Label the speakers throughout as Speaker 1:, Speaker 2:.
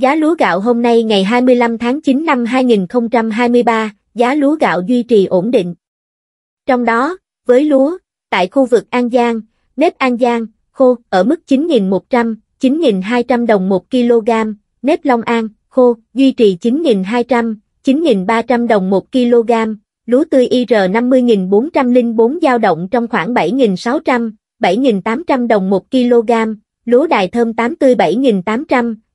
Speaker 1: Giá lúa gạo hôm nay ngày 25 tháng 9 năm 2023, giá lúa gạo duy trì ổn định. Trong đó, với lúa, tại khu vực An Giang, nếp An Giang, khô ở mức 9.100, 9.200 đồng 1 kg, nếp Long An, khô duy trì 9.200, 9.300 đồng 1 kg, lúa tươi IR 50.404 dao động trong khoảng 7.600, 7.800 đồng 1 kg, lúa đài thơm 8 tươi 7.800,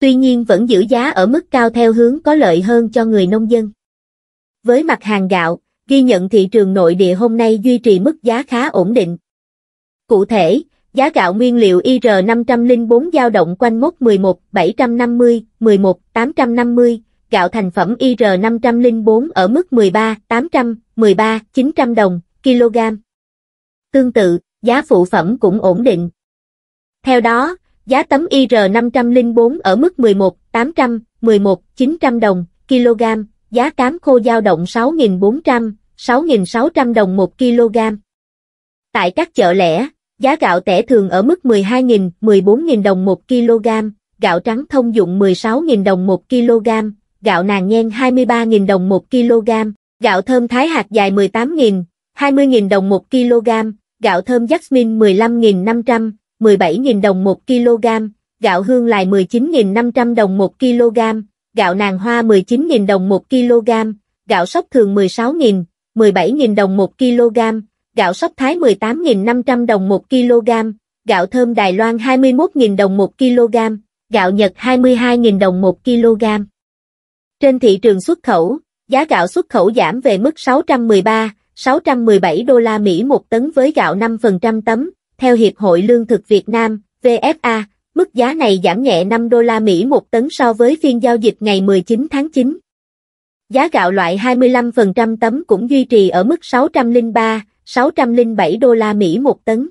Speaker 1: tuy nhiên vẫn giữ giá ở mức cao theo hướng có lợi hơn cho người nông dân. Với mặt hàng gạo, ghi nhận thị trường nội địa hôm nay duy trì mức giá khá ổn định. Cụ thể, giá gạo nguyên liệu IR504 dao động quanh mốc 11.750, 11.850, gạo thành phẩm IR504 ở mức 13.800, 13.900 đồng, kg. Tương tự, giá phụ phẩm cũng ổn định. Theo đó, Giá tấm IR504 ở mức 11, 800, 11, 900 đồng, kg, giá cám khô dao động 6.400, 6.600 đồng 1 kg. Tại các chợ lẻ, giá gạo tẻ thường ở mức 12.000, 14.000 đồng 1 kg, gạo trắng thông dụng 16.000 đồng 1 kg, gạo nàng nhen 23.000 đồng 1 kg, gạo thơm thái hạt dài 18.000, 20.000 đồng 1 kg, gạo thơm jasmine 15.500, 17.000 đồng 1 kg, gạo hương lài 19.500 đồng 1 kg, gạo nàng hoa 19.000 đồng 1 kg, gạo sóc thường 16.000, 17.000 đồng 1 kg, gạo sóc thái 18.500 đồng 1 kg, gạo thơm Đài Loan 21.000 đồng 1 kg, gạo Nhật 22.000 đồng 1 kg. Trên thị trường xuất khẩu, giá gạo xuất khẩu giảm về mức 613, 617 đô la Mỹ một tấn với gạo 5% tấm, theo Hiệp hội Lương thực Việt Nam, VFA, mức giá này giảm nhẹ 5 đô la Mỹ một tấn so với phiên giao dịch ngày 19 tháng 9. Giá gạo loại 25% tấm cũng duy trì ở mức 603, 607 đô la Mỹ một tấn.